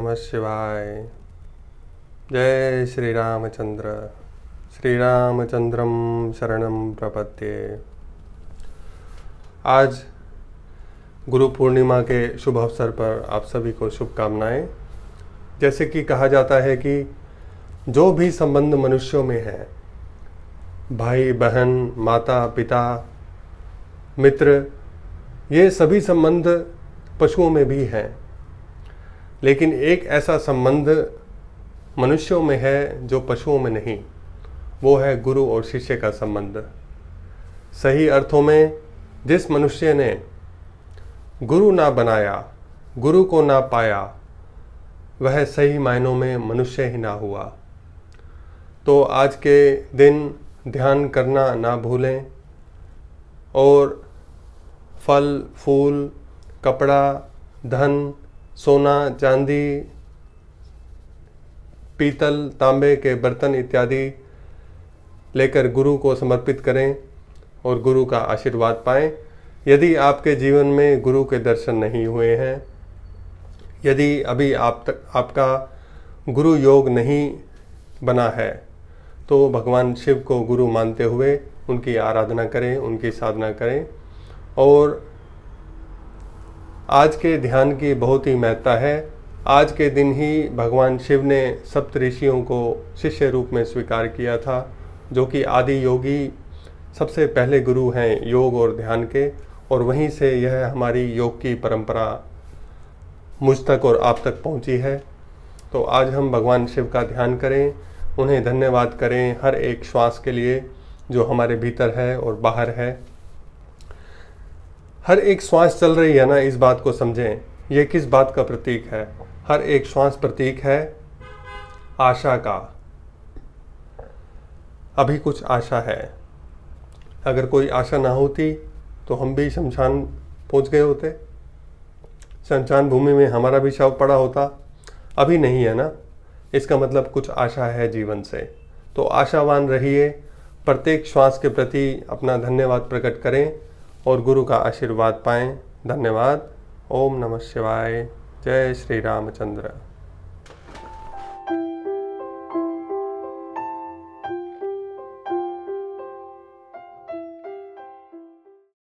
नमः शिवाय जय श्री रामचंद्र श्री रामचंद्रम शरणम प्रपत्ये आज गुरु पूर्णिमा के शुभ अवसर पर आप सभी को शुभकामनाएं जैसे कि कहा जाता है कि जो भी संबंध मनुष्यों में है भाई बहन माता पिता मित्र ये सभी संबंध पशुओं में भी हैं लेकिन एक ऐसा संबंध मनुष्यों में है जो पशुओं में नहीं वो है गुरु और शिष्य का संबंध सही अर्थों में जिस मनुष्य ने गुरु ना बनाया गुरु को ना पाया वह सही मायनों में मनुष्य ही ना हुआ तो आज के दिन ध्यान करना ना भूलें और फल फूल कपड़ा धन सोना चांदी पीतल तांबे के बर्तन इत्यादि लेकर गुरु को समर्पित करें और गुरु का आशीर्वाद पाएं यदि आपके जीवन में गुरु के दर्शन नहीं हुए हैं यदि अभी आप तक आपका गुरु योग नहीं बना है तो भगवान शिव को गुरु मानते हुए उनकी आराधना करें उनकी साधना करें और आज के ध्यान की बहुत ही महत्ता है आज के दिन ही भगवान शिव ने सप्त ऋषियों को शिष्य रूप में स्वीकार किया था जो कि आदि योगी सबसे पहले गुरु हैं योग और ध्यान के और वहीं से यह हमारी योग की परंपरा मुझ तक और आप तक पहुंची है तो आज हम भगवान शिव का ध्यान करें उन्हें धन्यवाद करें हर एक श्वास के लिए जो हमारे भीतर है और बाहर है हर एक श्वास चल रही है ना इस बात को समझें यह किस बात का प्रतीक है हर एक श्वास प्रतीक है आशा का अभी कुछ आशा है अगर कोई आशा ना होती तो हम भी शमशान पहुंच गए होते शमशान भूमि में हमारा भी शव पड़ा होता अभी नहीं है ना इसका मतलब कुछ आशा है जीवन से तो आशावान रहिए प्रत्येक श्वास के प्रति अपना धन्यवाद प्रकट करें और गुरु का आशीर्वाद पाएं धन्यवाद ओम नमः शिवाय जय श्री रामचंद्र